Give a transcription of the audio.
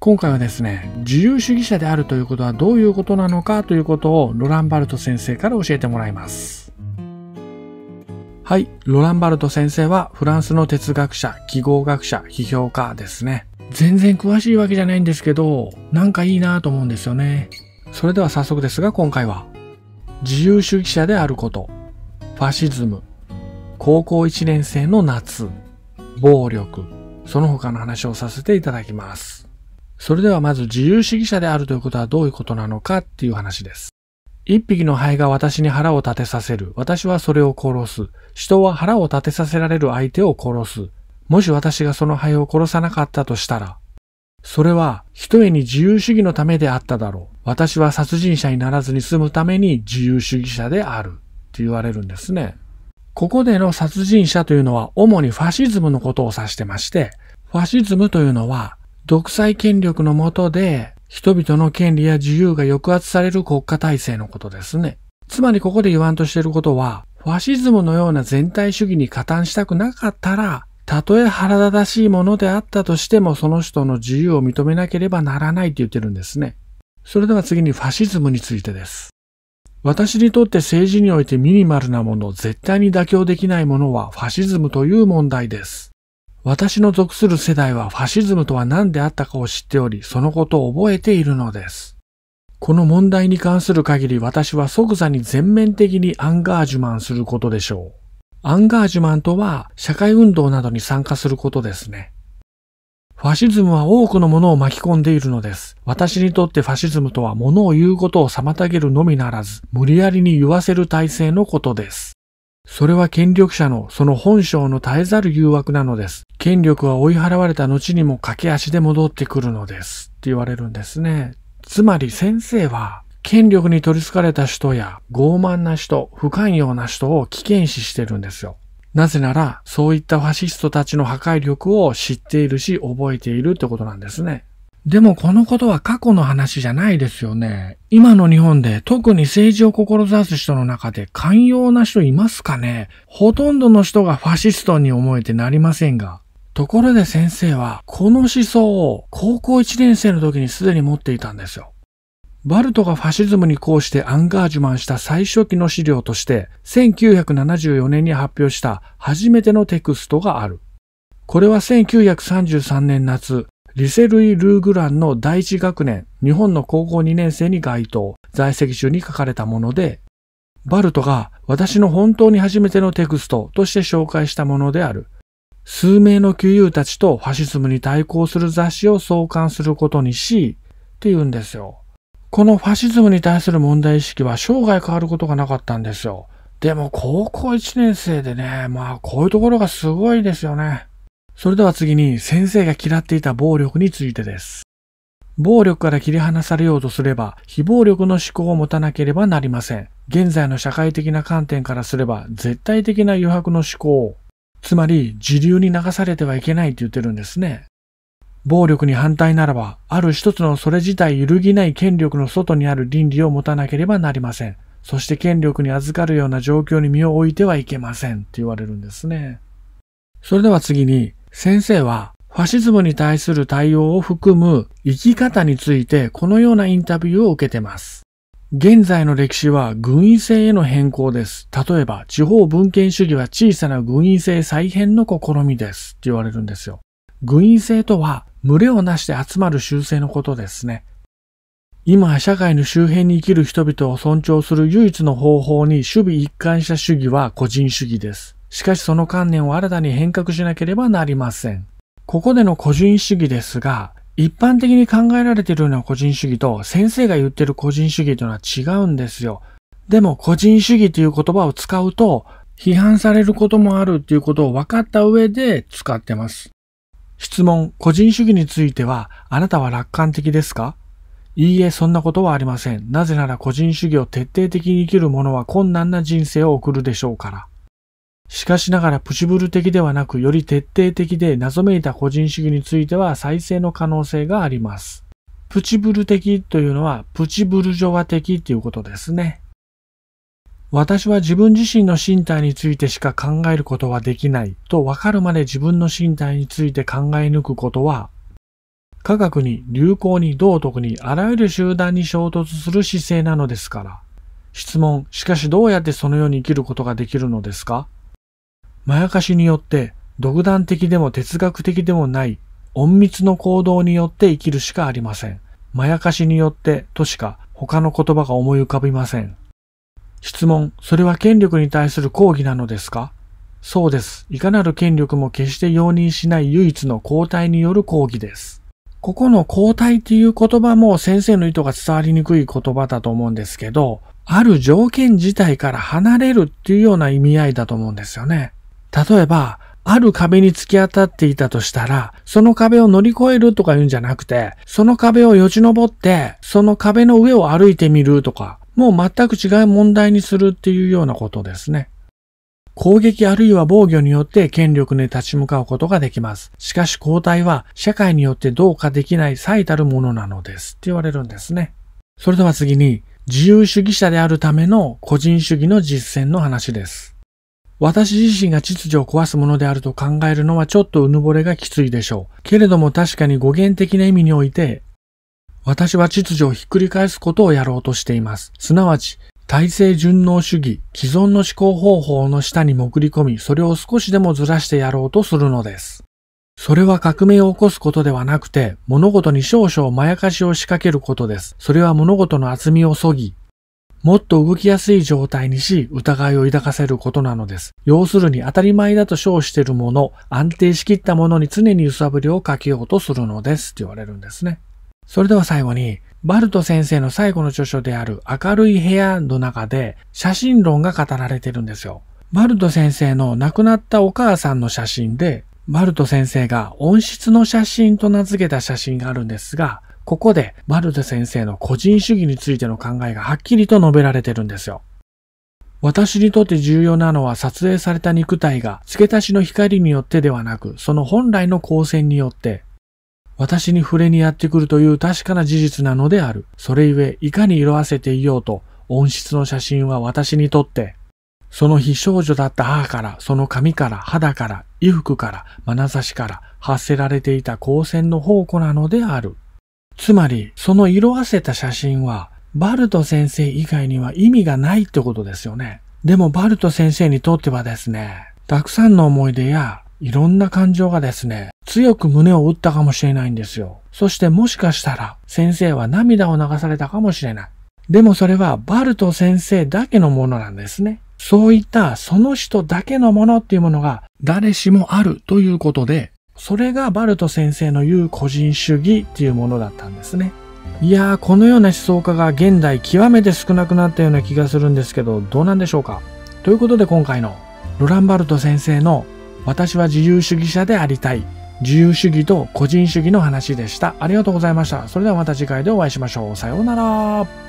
今回はですね、自由主義者であるということはどういうことなのかということをロランバルト先生から教えてもらいます。はい、ロランバルト先生はフランスの哲学者、記号学者、批評家ですね。全然詳しいわけじゃないんですけど、なんかいいなと思うんですよね。それでは早速ですが今回は、自由主義者であること、ファシズム、高校1年生の夏、暴力、その他の話をさせていただきます。それではまず自由主義者であるということはどういうことなのかっていう話です。一匹の灰が私に腹を立てさせる。私はそれを殺す。人は腹を立てさせられる相手を殺す。もし私がその灰を殺さなかったとしたら、それは、一重に自由主義のためであっただろう。私は殺人者にならずに済むために自由主義者である。って言われるんですね。ここでの殺人者というのは主にファシズムのことを指してまして、ファシズムというのは独裁権力のもとで、人々の権利や自由が抑圧される国家体制のことですね。つまりここで言わんとしていることは、ファシズムのような全体主義に加担したくなかったら、たとえ腹立たしいものであったとしてもその人の自由を認めなければならないって言ってるんですね。それでは次にファシズムについてです。私にとって政治においてミニマルなもの、絶対に妥協できないものはファシズムという問題です。私の属する世代はファシズムとは何であったかを知っており、そのことを覚えているのです。この問題に関する限り私は即座に全面的にアンガージュマンすることでしょう。アンガージュマンとは社会運動などに参加することですね。ファシズムは多くのものを巻き込んでいるのです。私にとってファシズムとは物を言うことを妨げるのみならず、無理やりに言わせる体制のことです。それは権力者のその本性の絶えざる誘惑なのです。権力は追い払われた後にも駆け足で戻ってくるのです。って言われるんですね。つまり先生は、権力に取り憑かれた人や傲慢な人、不寛容な人を危険視してるんですよ。なぜなら、そういったファシストたちの破壊力を知っているし、覚えているってことなんですね。でもこのことは過去の話じゃないですよね。今の日本で特に政治を志す人の中で寛容な人いますかねほとんどの人がファシストに思えてなりませんが。ところで先生は、この思想を高校1年生の時にすでに持っていたんですよ。バルトがファシズムに抗してアンガージュマンした最初期の資料として、1974年に発表した初めてのテクストがある。これは1933年夏、リセルイ・ルーグランの第一学年、日本の高校2年生に該当、在籍中に書かれたもので、バルトが私の本当に初めてのテクストとして紹介したものである。数名の旧友たちとファシズムに対抗する雑誌を創刊することにし、って言うんですよ。このファシズムに対する問題意識は生涯変わることがなかったんですよ。でも高校1年生でね、まあこういうところがすごいですよね。それでは次に先生が嫌っていた暴力についてです。暴力から切り離されようとすれば、非暴力の思考を持たなければなりません。現在の社会的な観点からすれば、絶対的な余白の思考、つまり自流に流されてはいけないって言ってるんですね。暴力に反対ならば、ある一つのそれ自体揺るぎない権力の外にある倫理を持たなければなりません。そして権力に預かるような状況に身を置いてはいけませんって言われるんですね。それでは次に、先生はファシズムに対する対応を含む生き方についてこのようなインタビューを受けてます。現在の歴史は軍医制への変更です。例えば、地方文献主義は小さな軍医制再編の試みですって言われるんですよ。軍医制とは、群れをなして集まる習性のことですね。今、社会の周辺に生きる人々を尊重する唯一の方法に守備一貫した主義は個人主義です。しかしその観念を新たに変革しなければなりません。ここでの個人主義ですが、一般的に考えられているような個人主義と先生が言ってる個人主義というのは違うんですよ。でも個人主義という言葉を使うと批判されることもあるということを分かった上で使ってます。質問、個人主義についてはあなたは楽観的ですかいいえ、そんなことはありません。なぜなら個人主義を徹底的に生きる者は困難な人生を送るでしょうから。しかしながらプシブル的ではなくより徹底的で謎めいた個人主義については再生の可能性があります。プチブル的というのはプチブルジョワ的ということですね。私は自分自身の身体についてしか考えることはできないとわかるまで自分の身体について考え抜くことは科学に流行に道徳にあらゆる集団に衝突する姿勢なのですから。質問、しかしどうやってそのように生きることができるのですかまやかしによって独断的でも哲学的でもない隠密の行動によって生きるしかありません。まやかしによってとしか他の言葉が思い浮かびません。質問、それは権力に対する抗議なのですかそうです。いかなる権力も決して容認しない唯一の交代による抗議です。ここの交代っていう言葉も先生の意図が伝わりにくい言葉だと思うんですけど、ある条件自体から離れるっていうような意味合いだと思うんですよね。例えば、ある壁に突き当たっていたとしたら、その壁を乗り越えるとか言うんじゃなくて、その壁をよじ登って、その壁の上を歩いてみるとか、もう全く違う問題にするっていうようなことですね。攻撃あるいは防御によって権力に立ち向かうことができます。しかし交代は社会によってどうかできない最たるものなのですって言われるんですね。それでは次に自由主義者であるための個人主義の実践の話です。私自身が秩序を壊すものであると考えるのはちょっとうぬぼれがきついでしょう。けれども確かに語源的な意味において、私は秩序をひっくり返すことをやろうとしています。すなわち、体制順応主義、既存の思考方法の下に潜り込み、それを少しでもずらしてやろうとするのです。それは革命を起こすことではなくて、物事に少々まやかしを仕掛けることです。それは物事の厚みをそぎ、もっと動きやすい状態にし、疑いを抱かせることなのです。要するに当たり前だと称しているもの、安定しきったものに常に揺さぶりをかけようとするのですって言われるんですね。それでは最後に、バルト先生の最後の著書である明るい部屋の中で写真論が語られてるんですよ。バルト先生の亡くなったお母さんの写真で、バルト先生が温室の写真と名付けた写真があるんですが、ここでマルテ先生の個人主義についての考えがはっきりと述べられてるんですよ。私にとって重要なのは撮影された肉体が付け足しの光によってではなく、その本来の光線によって、私に触れにやってくるという確かな事実なのである。それゆえ、いかに色あせていようと、音質の写真は私にとって、その非少女だった母から、その髪から、肌から、衣服から、眼差しから発せられていた光線の宝庫なのである。つまり、その色あせた写真は、バルト先生以外には意味がないってことですよね。でもバルト先生にとってはですね、たくさんの思い出やいろんな感情がですね、強く胸を打ったかもしれないんですよ。そしてもしかしたら先生は涙を流されたかもしれない。でもそれはバルト先生だけのものなんですね。そういったその人だけのものっていうものが誰しもあるということで、それがバルト先生の言う個人主義っていうものだったんですね。いやー、このような思想家が現代極めて少なくなったような気がするんですけど、どうなんでしょうかということで今回のロランバルト先生の私は自由主義者でありたい自由主義と個人主義の話でした。ありがとうございました。それではまた次回でお会いしましょう。さようなら。